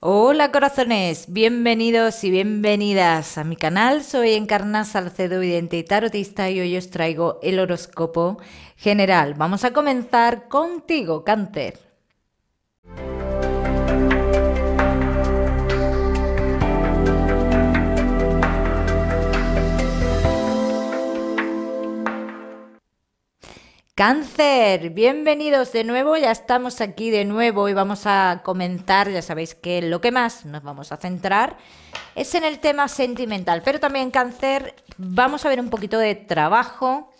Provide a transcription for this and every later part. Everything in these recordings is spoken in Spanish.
Hola corazones, bienvenidos y bienvenidas a mi canal. Soy Encarna Salcedo, tarotista y hoy os traigo el horóscopo general. Vamos a comenzar contigo, cáncer. Cáncer, bienvenidos de nuevo, ya estamos aquí de nuevo y vamos a comentar, ya sabéis que lo que más nos vamos a centrar es en el tema sentimental, pero también cáncer, vamos a ver un poquito de trabajo,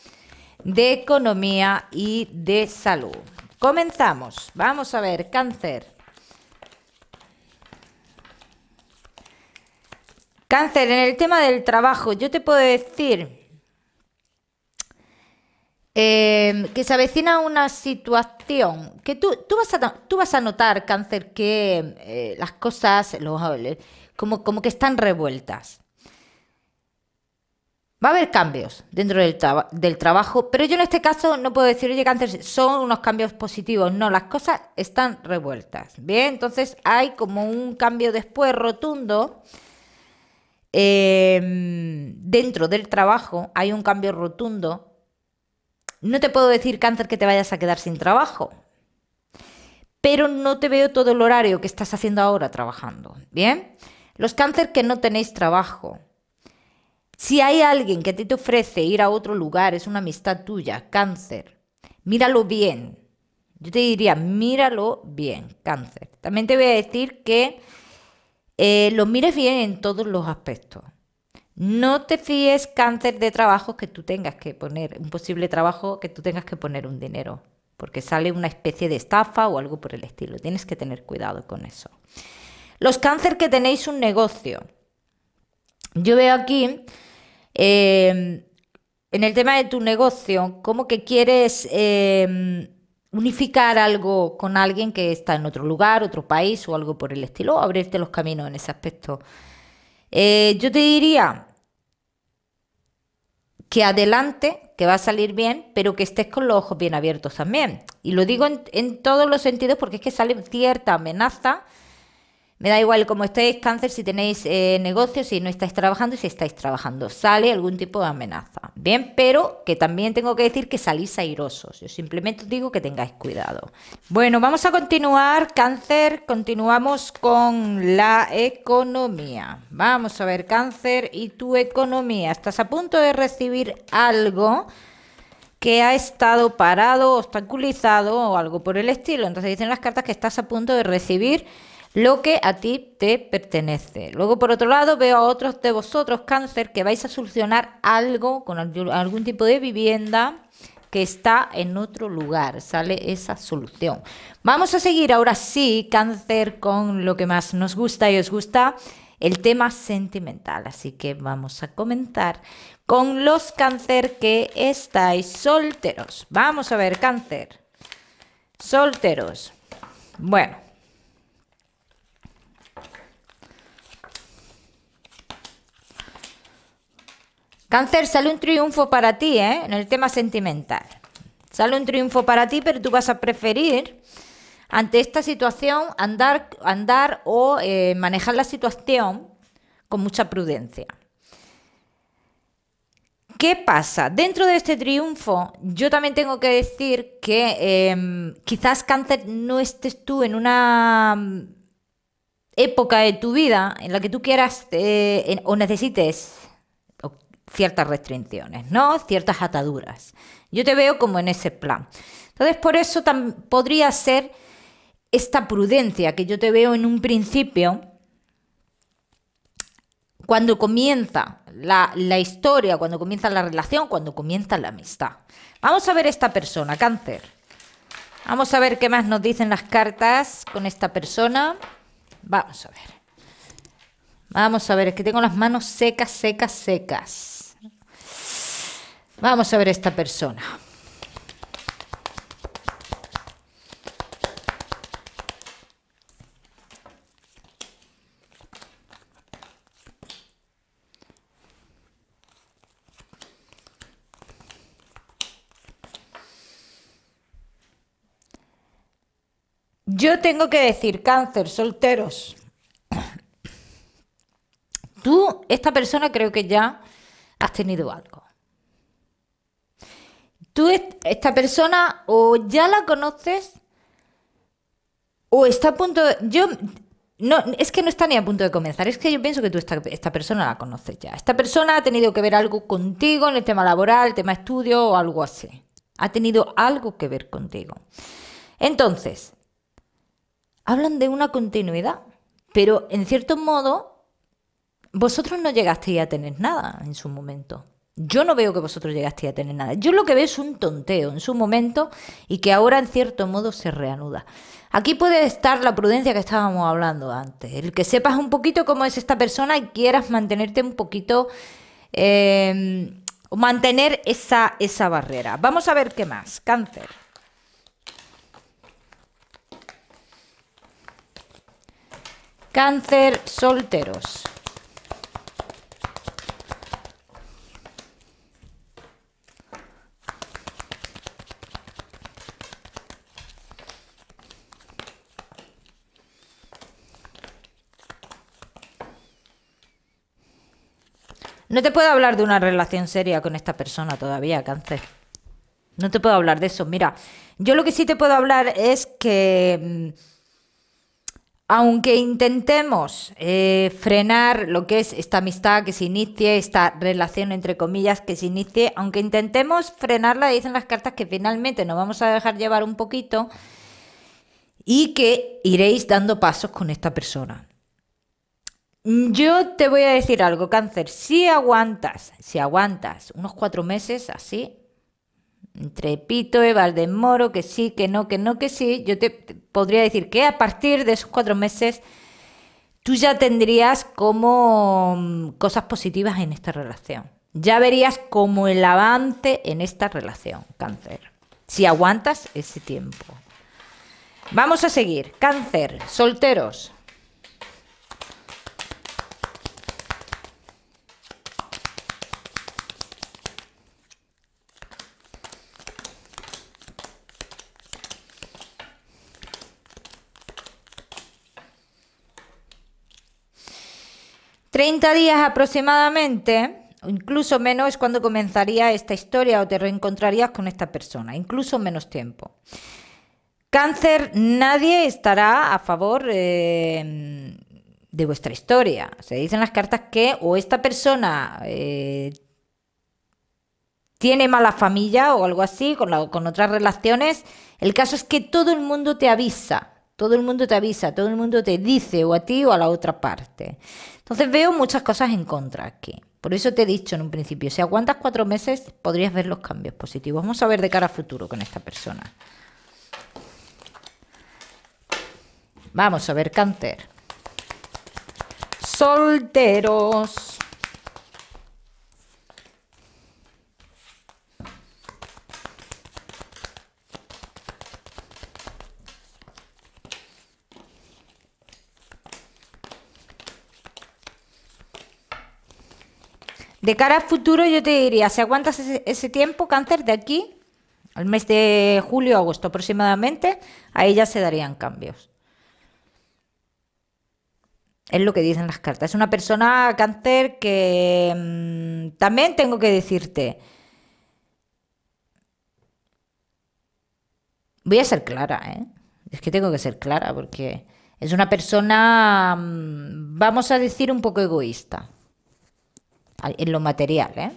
de economía y de salud. Comenzamos, vamos a ver, cáncer. Cáncer, en el tema del trabajo, yo te puedo decir Em, que se avecina una situación que tú, vas, a, tú vas a notar, cáncer, que eh, las cosas los, eh, como, como que están revueltas. Va a haber cambios dentro del, del, trabajo, pero yo en este caso no puedo decir, oye, cáncer, son unos cambios positivos. No, las cosas están revueltas. Bien, entonces hay como un cambio después rotundo. Em, dentro del trabajo hay un cambio rotundo no te puedo decir cáncer que te vayas a quedar sin trabajo, pero no te veo todo el horario que estás haciendo ahora trabajando. Bien, los cáncer que no tenéis trabajo. Si hay alguien que te, ofrece ir a otro lugar, es una amistad tuya, cáncer, míralo bien. Yo te diría, míralo bien, cáncer. También te voy a decir que eh, lo mires bien en todos los aspectos. No te fíes cáncer de trabajo que tú tengas que poner, un posible trabajo que tú tengas que poner un dinero, porque sale una especie de estafa o algo por el estilo. Tienes que tener cuidado con eso. Los cáncer que tenéis un negocio. Yo veo aquí, em, en el tema de tu negocio, como que quieres em, unificar algo con alguien que está en otro lugar, otro país o algo por el estilo, o abrirte los caminos en ese aspecto. Eh, yo te diría que adelante, que va a salir bien, pero que estés con los ojos bien abiertos también. Y lo digo en, en todos los sentidos porque es que sale cierta amenaza me da igual cómo estéis, cáncer, si tenéis eh, negocios, si no estáis trabajando y si estáis trabajando. Sale algún tipo de amenaza. Bien, pero que también tengo que decir que salís airosos. Yo simplemente os digo que tengáis cuidado. Bueno, vamos a continuar, cáncer. Continuamos con la economía. Vamos a ver, cáncer y tu economía. Estás a punto de recibir algo que ha estado parado, obstaculizado o algo por el estilo. Entonces dicen las cartas que estás a punto de recibir lo que a ti te pertenece. Luego, por otro lado, veo a otros de vosotros, cáncer, que vais a solucionar algo con algún tipo de vivienda que está en otro lugar. Sale esa solución. Vamos a seguir ahora sí, cáncer, con lo que más nos gusta y os gusta, el tema sentimental. Así que vamos a comenzar con los cáncer que estáis solteros. Vamos a ver, cáncer. Solteros. Bueno. Cáncer, sale un triunfo para ti, ¿eh? En el tema sentimental. Sale un triunfo para ti, pero tú vas a preferir ante esta situación andar, andar o eh, manejar la situación con mucha prudencia. ¿Qué pasa? Dentro de este triunfo, yo también tengo que decir que em, quizás cáncer no estés tú en una mm, época de tu vida en la que tú quieras eh, o necesites ciertas restricciones, ¿no? Ciertas ataduras. Yo te veo como en ese plan. Entonces, por eso podría ser esta prudencia que yo te veo en un principio, cuando comienza la, historia, cuando comienza la relación, cuando comienza la amistad. Vamos a ver esta persona, cáncer. Vamos a ver qué más nos dicen las cartas con esta persona. Vamos a ver. Vamos a ver, es que tengo las manos secas, secas, secas. Vamos a ver esta persona. Yo tengo que decir, cáncer, solteros. Tú, esta persona creo que ya has tenido algo tú esta persona o ya la conoces o está a punto de... Yo, no, es que no está ni a punto de comenzar, es que yo pienso que tú esta, esta persona la conoces ya. Esta persona ha tenido que ver algo contigo en el tema laboral, el tema estudio o algo así. Ha tenido algo que ver contigo. Entonces, hablan de una continuidad, pero en cierto modo, vosotros no llegasteis a tener nada en su momento. Yo no veo que vosotros llegasteis a tener nada. Yo lo que veo es un tonteo en su momento y que ahora en cierto modo se reanuda. Aquí puede estar la prudencia que estábamos hablando antes. El que sepas un poquito cómo es esta persona y quieras mantenerte un poquito... Em, mantener esa, esa barrera. Vamos a ver qué más. Cáncer. Cáncer solteros. No te puedo hablar de una relación seria con esta persona todavía, cáncer. No te puedo hablar de eso. Mira, yo lo que sí te puedo hablar es que mm, aunque intentemos eh, frenar lo que es esta amistad que se inicie, esta relación entre comillas que se inicie, aunque intentemos frenarla, dicen las cartas que finalmente nos vamos a dejar llevar un poquito y que iréis dando pasos con esta persona. Mm, yo te voy a decir algo, cáncer, si aguantas, si aguantas unos cuatro meses así, entre Pito, Valdemoro, que sí, que no, que no, que sí, yo te, te podría decir que a partir de esos cuatro meses tú ya tendrías como mm, cosas positivas en esta relación. Ya verías como el avance en esta relación, cáncer. Si aguantas ese tiempo. Vamos a seguir. Cáncer, solteros. 30 días aproximadamente, o incluso menos es cuando comenzaría esta historia o te reencontrarías con esta persona, incluso menos tiempo. Cáncer, nadie estará a favor eh, de vuestra historia. Se dicen las cartas que o esta persona eh, tiene mala familia o algo así, con otras relaciones. El caso es que todo el mundo te avisa todo el mundo te avisa, todo el mundo te dice o a ti o a la otra parte. Entonces veo muchas cosas en contra aquí. Por eso te he dicho en un principio, si aguantas cuatro meses podrías ver los cambios positivos. Vamos a ver de cara a futuro con esta persona. Vamos a ver, Canter. Solteros. De cara al futuro yo te diría, si aguantas ese, tiempo, cáncer, de aquí al mes de julio, agosto aproximadamente, ahí ya se darían cambios. Es lo que dicen las cartas. Es una persona cáncer que mm, también tengo que decirte. Voy a ser clara, ¿eh? Es que tengo que ser clara porque es una persona, mm, vamos a decir, un poco egoísta en lo material. ¿eh?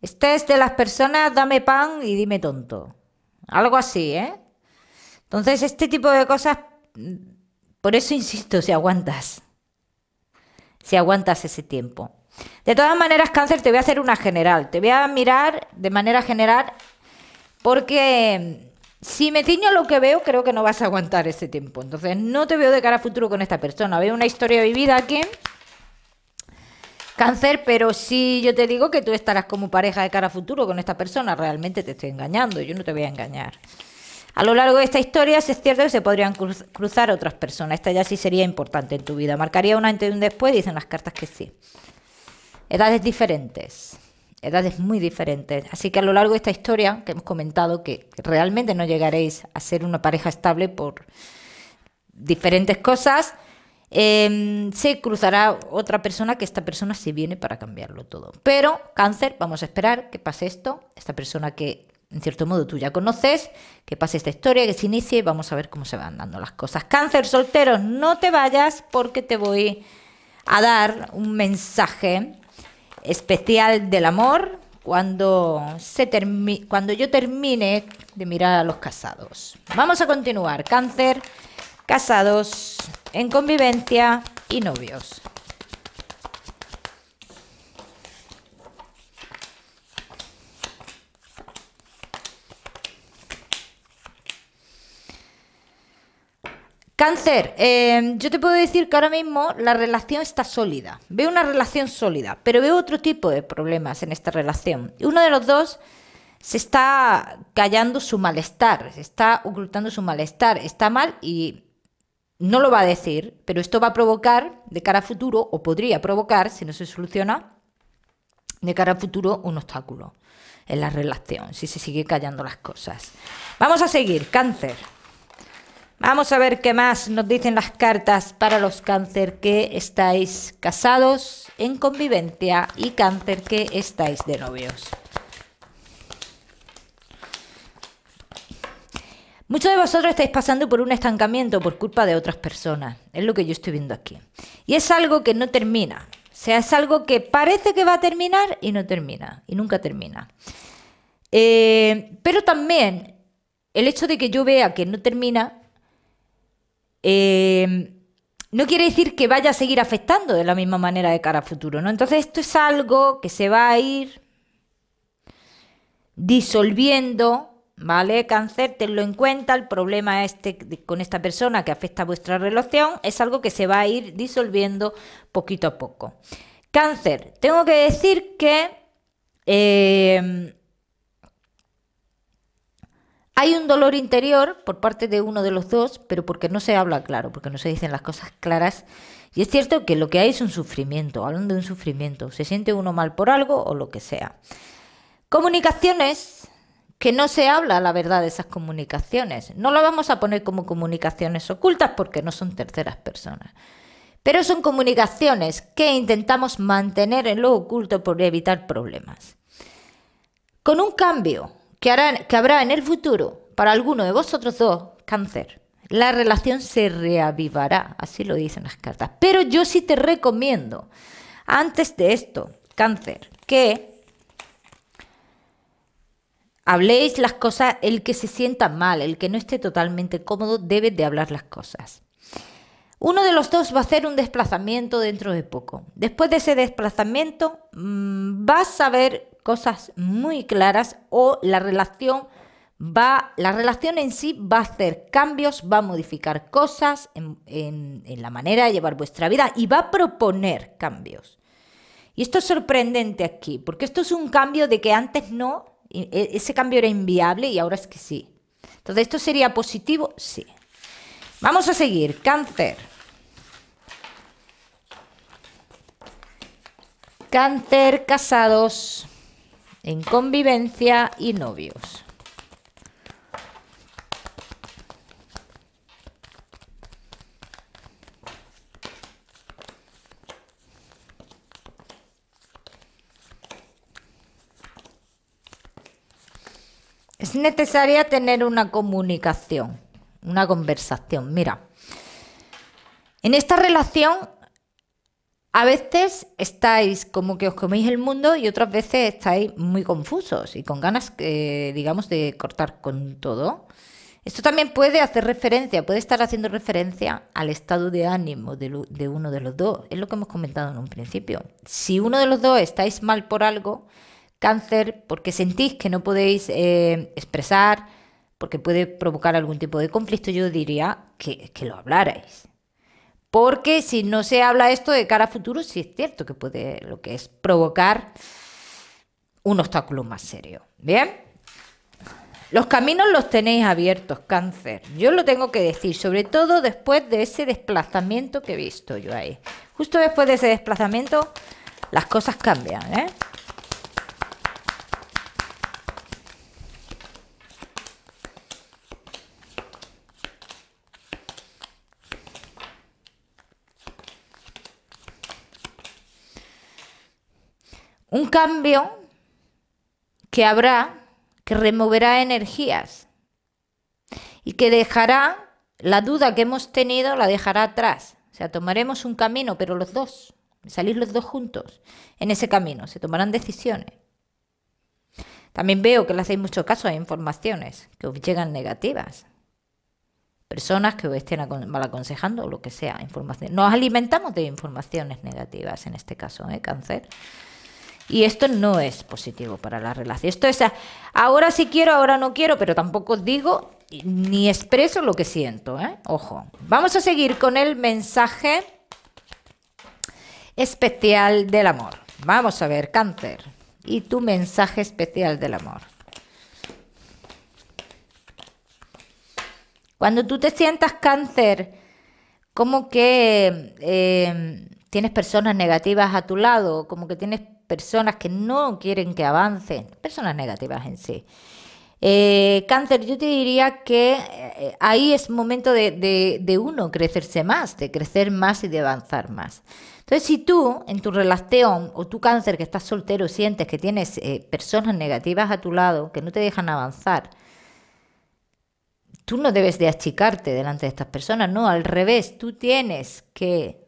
es de las personas, dame pan y dime tonto. Algo así, ¿eh? Entonces, este tipo de cosas, mm, por eso insisto, si aguantas, si aguantas ese tiempo. De todas maneras, cáncer, te voy a hacer una general, te voy a mirar de manera general, porque mm, si me ciño lo que veo, creo que no vas a aguantar ese tiempo. Entonces, no te veo de cara a futuro con esta persona. Veo una historia vivida aquí cáncer, pero si yo te digo que tú estarás como pareja de cara a futuro con esta persona. Realmente te estoy engañando, yo no te voy a engañar. A lo largo de esta historia es cierto que se podrían cruzar otras personas. Esta ya sí sería importante en tu vida. Marcaría un antes y un después, dicen las cartas que sí. Edades diferentes. Edades muy diferentes. Así que a lo largo de esta historia, que hemos comentado que realmente no llegaréis a ser una pareja estable por diferentes cosas, Em, se cruzará otra persona que esta persona se viene para cambiarlo todo. Pero cáncer, vamos a esperar que pase esto, esta persona que en cierto modo tú ya conoces, que pase esta historia, que se inicie y vamos a ver cómo se van dando las cosas. Cáncer, solteros, no te vayas porque te voy a dar un mensaje especial del amor cuando, se cuando yo termine de mirar a los casados. Vamos a continuar. Cáncer, casados en convivencia y novios. Cáncer, em, yo te puedo decir que ahora mismo la relación está sólida. Veo una relación sólida, pero veo otro tipo de problemas en esta relación. Uno de los dos se está callando su malestar, se está ocultando su malestar, está mal y no lo va a decir, pero esto va a provocar de cara a futuro, o podría provocar, si no se soluciona, de cara a futuro un obstáculo en la relación, si se sigue callando las cosas. Vamos a seguir, cáncer. Vamos a ver qué más nos dicen las cartas para los cáncer que estáis casados en convivencia y cáncer que estáis de novios. Muchos de vosotros estáis pasando por un estancamiento por culpa de otras personas. Es lo que yo estoy viendo aquí. Y es algo que no termina. O sea, es algo que parece que va a terminar y no termina. Y nunca termina. Eh, pero también el hecho de que yo vea que no termina eh, no quiere decir que vaya a seguir afectando de la misma manera de cara a futuro, ¿no? Entonces esto es algo que se va a ir disolviendo ¿vale? Cáncer, tenlo en cuenta, el problema este con esta persona que afecta a vuestra relación es algo que se va a ir disolviendo poquito a poco. Cáncer, tengo que decir que em, hay un dolor interior por parte de uno de los dos, pero porque no se habla claro, porque no se dicen las cosas claras. Y es cierto que lo que hay es un sufrimiento, hablando de un sufrimiento, se siente uno mal por algo o lo que sea. Comunicaciones, que no se habla la verdad de esas comunicaciones. No lo vamos a poner como comunicaciones ocultas porque no son terceras personas. Pero son comunicaciones que intentamos mantener en lo oculto por evitar problemas. Con un cambio que, que habrá en el futuro para alguno de vosotros dos, cáncer, la relación se reavivará, así lo dicen las cartas. Pero yo sí te recomiendo, antes de esto, cáncer, que Habléis las cosas, el que se sienta mal, el que no esté totalmente cómodo debe de hablar las cosas. Uno de los dos va a hacer un desplazamiento dentro de poco. Después de ese desplazamiento mm, va vas a ver cosas muy claras o la relación va, la relación en sí va a hacer cambios, va a modificar cosas en, en la manera de llevar vuestra vida y va a proponer cambios. Y esto es sorprendente aquí, porque esto es un cambio de que antes no e, ese cambio era inviable y ahora es que sí. Entonces, ¿esto sería positivo? Sí. Vamos a seguir. Cáncer. Cáncer, casados, en convivencia y novios. necesaria tener una comunicación, una conversación. Mira, en esta relación a veces estáis como que os coméis el mundo y otras veces estáis muy confusos y con ganas, eh, digamos, de cortar con todo. Esto también puede hacer referencia, puede estar haciendo referencia al estado de ánimo de, de uno de los dos. Es lo que hemos comentado en un principio. Si uno de los dos estáis mal por algo, cáncer, porque sentís que no podéis eh, expresar, porque puede provocar algún tipo de conflicto, yo diría que, lo hablarais. Porque si no se habla esto de cara a futuro, sí es cierto que puede lo que es provocar un obstáculo más serio. ¿Bien? Los caminos los tenéis abiertos, cáncer. Yo lo tengo que decir, sobre todo después de ese desplazamiento que he visto yo ahí. Justo después de ese desplazamiento, las cosas cambian, ¿eh? Un cambio que habrá, que removerá energías y que dejará la duda que hemos tenido, la dejará atrás. O sea, tomaremos un camino, pero los dos, salir los dos juntos en ese camino, se tomarán decisiones. También veo que le hacéis mucho caso a informaciones que os llegan negativas. Personas que os estén mal aconsejando o lo que sea, información. Nos alimentamos de informaciones negativas en este caso, ¿eh? Cáncer. Y esto no es positivo para la relación. Esto es, ahora sí quiero, ahora no quiero, pero tampoco digo ni expreso lo que siento. ¿eh? Ojo. Vamos a seguir con el mensaje especial del amor. Vamos a ver, cáncer. Y tu mensaje especial del amor. Cuando tú te sientas cáncer, como que eh, tienes personas negativas a tu lado, como que tienes personas que no quieren que avancen, personas negativas en sí. Eh, cáncer, yo te diría que eh, ahí es momento de, uno crecerse más, de crecer más y de avanzar más. Entonces, si tú en tu relación o tu cáncer que estás soltero sientes que tienes eh, personas negativas a tu lado que no te dejan avanzar, tú no debes de achicarte delante de estas personas, no, al revés, tú tienes que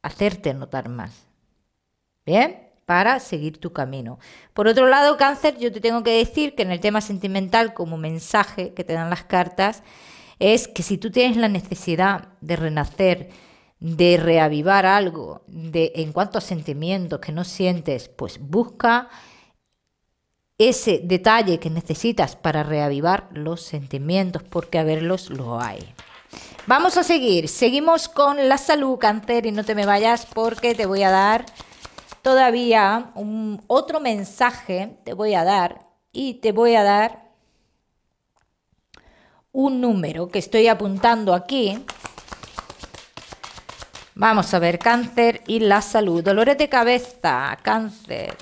hacerte notar más. ¿Bien? para seguir tu camino. Por otro lado, cáncer, yo te tengo que decir que en el tema sentimental, como mensaje que te dan las cartas, es que si tú tienes la necesidad de renacer, de reavivar algo, de en cuanto a sentimientos que no sientes, pues busca ese detalle que necesitas para reavivar los sentimientos, porque a verlos lo hay. Vamos a seguir, seguimos con la salud, cáncer, y no te me vayas porque te voy a dar todavía un, otro mensaje te voy a dar y te voy a dar un número que estoy apuntando aquí. Vamos a ver, cáncer y la salud. Dolores de cabeza, cáncer.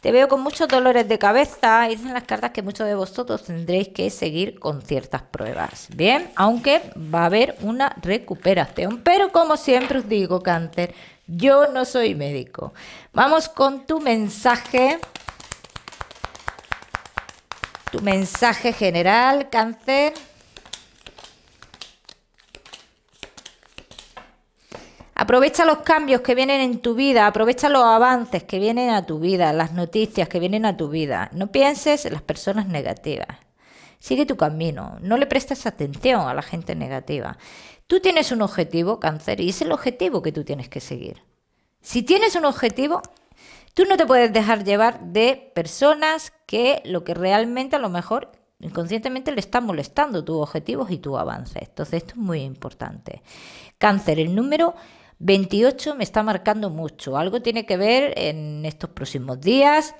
Te veo con muchos dolores de cabeza. Dicen las cartas que muchos de vosotros tendréis que seguir con ciertas pruebas. Bien, aunque va a haber una recuperación. Pero como siempre os digo, cáncer, yo no soy médico. Vamos con tu mensaje. Tu mensaje general, cáncer. Aprovecha los cambios que vienen en tu vida, aprovecha los avances que vienen a tu vida, las noticias que vienen a tu vida. No pienses en las personas negativas. Sigue tu camino, no le prestes atención a la gente negativa. Tú tienes un objetivo, cáncer, y es el objetivo que tú tienes que seguir. Si tienes un objetivo, tú no te puedes dejar llevar de personas que lo que realmente a lo mejor inconscientemente le están molestando tus objetivos y tu avance. Entonces esto es muy importante. Cáncer, el número 28 me está marcando mucho. Algo tiene que ver en estos próximos días.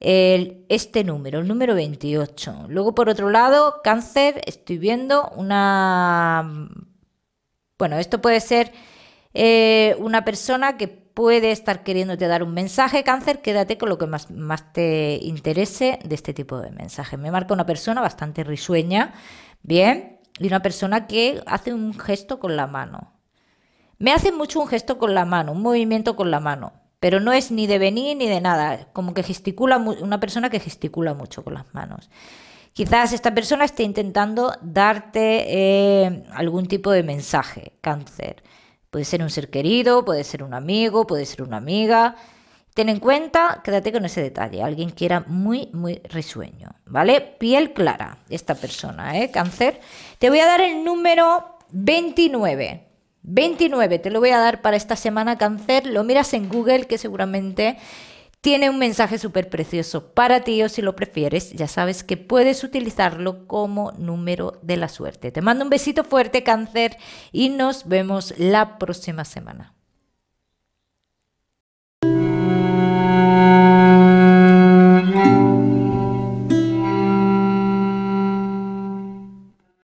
este número, el número 28. Luego, por otro lado, cáncer, estoy viendo una bueno, esto puede ser eh, una persona que puede estar queriéndote dar un mensaje, cáncer, quédate con lo que más, te interese de este tipo de mensaje. Me marca una persona bastante risueña, bien, y una persona que hace un gesto con la mano. Me hace mucho un gesto con la mano, un movimiento con la mano, pero no es ni de venir ni de nada, como que gesticula, una persona que gesticula mucho con las manos. Quizás esta persona esté intentando darte eh, algún tipo de mensaje, cáncer. Puede ser un ser querido, puede ser un amigo, puede ser una amiga. Ten en cuenta, quédate con ese detalle, alguien que era muy, muy risueño, ¿vale? Piel clara, esta persona, ¿eh? Cáncer. Te voy a dar el número 29. 29, te lo voy a dar para esta semana, cáncer. Lo miras en Google, que seguramente tiene un mensaje súper precioso para ti o si lo prefieres, ya sabes que puedes utilizarlo como número de la suerte. Te mando un besito fuerte, cáncer, y nos vemos la próxima semana.